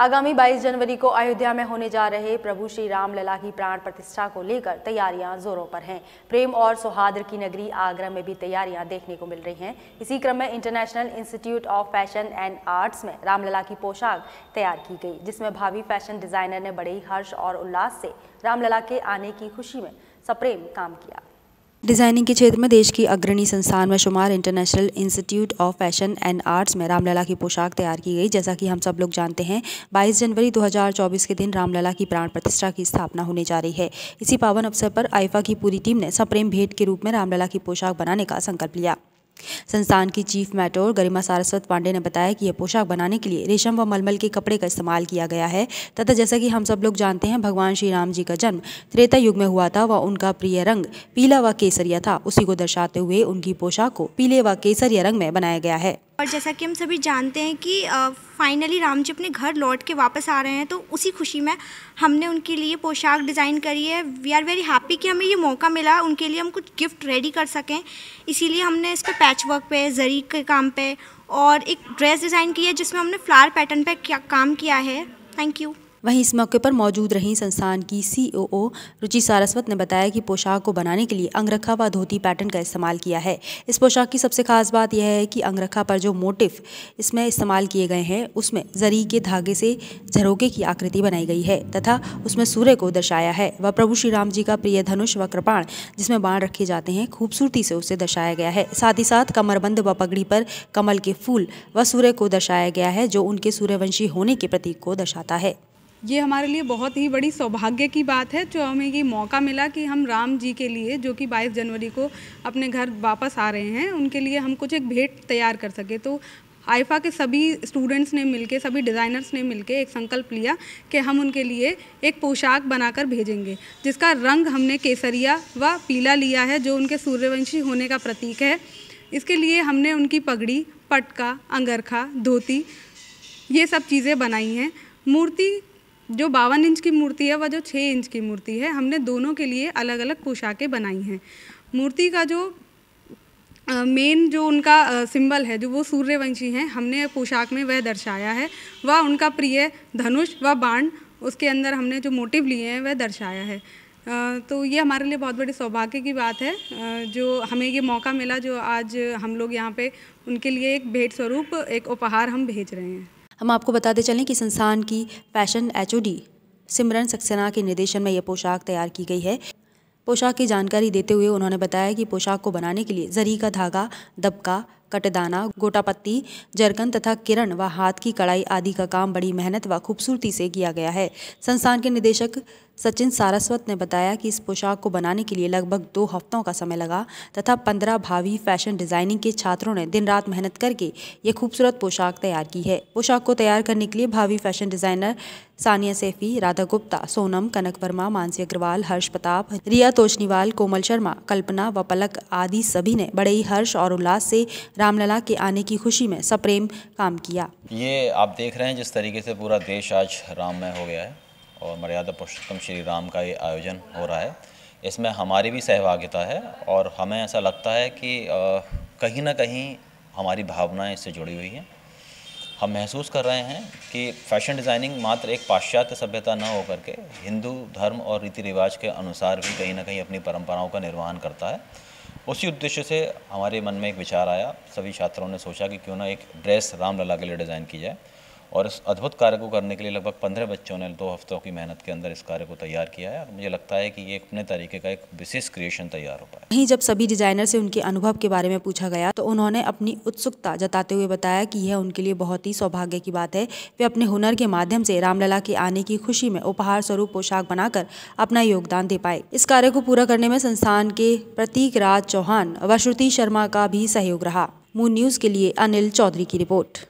आगामी 22 जनवरी को अयोध्या में होने जा रहे प्रभु श्री राम लला की प्राण प्रतिष्ठा को लेकर तैयारियां जोरों पर हैं प्रेम और सौहार्द की नगरी आगरा में भी तैयारियां देखने को मिल रही हैं इसी क्रम में International Institute of Fashion and Arts में रामलला की पोशाक तैयार की गई जिसमें भावी फैशन डिजाइनर ने बड़े ही हर्ष और उल्लास से रामलला के आने की खुशी में सप्रेम काम किया डिज़ाइनिंग के क्षेत्र में देश की अग्रणी संस्थान में शुमार International Institute of Fashion and Arts में रामलला की पोशाक तैयार की गई जैसा कि हम सब लोग जानते हैं 22 जनवरी 2024 के दिन रामलला की प्राण प्रतिष्ठा की स्थापना होने जा रही है इसी पावन अवसर पर आइफा की पूरी टीम ने सप्रेम भेंट के रूप में रामलला की पोशाक बनाने का संकल्प लिया संस्थान की चीफ मैटोर गरिमा सारस्वत पांडे ने बताया कि यह पोशाक बनाने के लिए रेशम व मलमल के कपड़े का इस्तेमाल किया गया है तथा जैसा कि हम सब लोग जानते हैं भगवान श्री राम जी का जन्म त्रेता युग में हुआ था व उनका प्रिय रंग पीला व केसरिया था उसी को दर्शाते हुए उनकी पोशाक को पीले व केसरिया रंग में बनाया गया है और जैसा कि हम सभी जानते हैं कि फाइनली राम जी अपने घर लौट के वापस आ रहे हैं तो उसी खुशी में हमने उनके लिए पोशाक डिज़ाइन करी है वी आर वेरी हैप्पी कि हमें ये मौका मिला उनके लिए हम कुछ गिफ्ट रेडी कर सकें इसीलिए हमने इस पर पैच वर्क पे जरी के काम पे और एक ड्रेस डिज़ाइन की है जिसमें हमने फ्लावर पैटर्न पर काम किया है थैंक यू वहीं इस मौके पर मौजूद रही संस्थान की सीओओ रुचि सारस्वत ने बताया कि पोशाक को बनाने के लिए अंगरखा व धोती पैटर्न का इस्तेमाल किया है इस पोशाक की सबसे खास बात यह है कि अंगरखा पर जो मोटिफ इसमें इस्तेमाल किए गए हैं उसमें जरी के धागे से झरोके की आकृति बनाई गई है तथा उसमें सूर्य को दर्शाया है व प्रभु श्री राम जी का प्रिय धनुष व कृपाण जिसमें बाण रखे जाते हैं खूबसूरती से उसे दर्शाया गया है साथ ही साथ कमरबंद व पगड़ी पर कमल के फूल व सूर्य को दर्शाया गया है जो उनके सूर्यवंशी होने के प्रतीक को दर्शाता है ये हमारे लिए बहुत ही बड़ी सौभाग्य की बात है जो हमें ये मौका मिला कि हम राम जी के लिए जो कि 22 जनवरी को अपने घर वापस आ रहे हैं उनके लिए हम कुछ एक भेंट तैयार कर सके तो आइफा के सभी स्टूडेंट्स ने मिलके सभी डिज़ाइनर्स ने मिलके एक संकल्प लिया कि हम उनके लिए एक पोशाक बनाकर भेजेंगे जिसका रंग हमने केसरिया व पीला लिया है जो उनके सूर्यवंशी होने का प्रतीक है इसके लिए हमने उनकी पगड़ी पटका अंगरखा धोती ये सब चीज़ें बनाई हैं मूर्ति जो बावन इंच की मूर्ति है वह जो छः इंच की मूर्ति है हमने दोनों के लिए अलग अलग पोशाकें बनाई हैं मूर्ति का जो मेन जो उनका सिंबल है जो वो सूर्यवंशी हैं हमने पोशाक में वह दर्शाया है वह उनका प्रिय धनुष व बाण उसके अंदर हमने जो मोटिव लिए हैं वह दर्शाया है तो ये हमारे लिए बहुत बड़ी सौभाग्य की बात है जो हमें ये मौका मिला जो आज हम लोग यहाँ पे उनके लिए एक भेंट स्वरूप एक उपहार हम भेज रहे हैं हम आपको बताते चलें कि संस्थान की फैशन एच सिमरन सक्सेना के निर्देशन में यह पोशाक तैयार की गई है पोशाक की जानकारी देते हुए उन्होंने बताया कि पोशाक को बनाने के लिए जरी का धागा दबका कटदाना गोटापत्ती जरकन तथा किरण व हाथ की कढ़ाई आदि का काम बड़ी मेहनत व खूबसूरती से किया गया है संस्थान के निदेशक सचिन सारस्वत ने बताया कि इस पोशाक को बनाने के लिए लगभग दो हफ्तों का समय लगा तथा पंद्रह भावी फैशन डिजाइनिंग के छात्रों ने दिन रात मेहनत करके ये खूबसूरत पोशाक तैयार की है पोशाक को तैयार करने के लिए भावी फैशन डिजाइनर सानिया सेफी राधा गुप्ता सोनम कनक वर्मा मानसी अग्रवाल हर्ष प्रताप रिया तोशनीवाल कोमल शर्मा कल्पना व पलक आदि सभी ने बड़े ही हर्ष और उल्लास से रामलला के आने की खुशी में सप्रेम काम किया ये आप देख रहे हैं जिस तरीके से पूरा देश आज राममय हो गया है और मर्यादा पुरुषोत्तम श्री राम का ये आयोजन हो रहा है इसमें हमारी भी सहभागिता है और हमें ऐसा लगता है कि कहीं ना कहीं हमारी भावनाएं इससे जुड़ी हुई हैं हम महसूस कर रहे हैं कि फैशन डिज़ाइनिंग मात्र एक पाश्चात्य सभ्यता न होकर के हिंदू धर्म और रीति रिवाज के अनुसार भी कहीं ना कहीं अपनी परंपराओं का निर्वहन करता है उसी उद्देश्य से हमारे मन में एक विचार आया सभी छात्रों ने सोचा कि क्यों ना एक ड्रेस रामलला के लिए डिज़ाइन की जाए और इस अद्भुत कार्य को करने के लिए लगभग पंद्रह बच्चों ने दो हफ्तों की मेहनत के अंदर इस कार्य को तैयार किया है मुझे लगता है कि ये अपने तरीके का एक विशेष क्रिएशन तैयार हो पाया वहीं जब सभी डिजाइनर से उनके अनुभव के बारे में पूछा गया तो उन्होंने अपनी उत्सुकता जताते हुए बताया कि यह उनके लिए बहुत ही सौभाग्य की बात है वे अपने हुनर के माध्यम से रामलला के आने की खुशी में उपहार स्वरूप पोशाक बनाकर अपना योगदान दे पाए इस कार्य को पूरा करने में संस्थान के प्रतीक राज चौहान व श्रुति शर्मा का भी सहयोग रहा मून न्यूज के लिए अनिल चौधरी की रिपोर्ट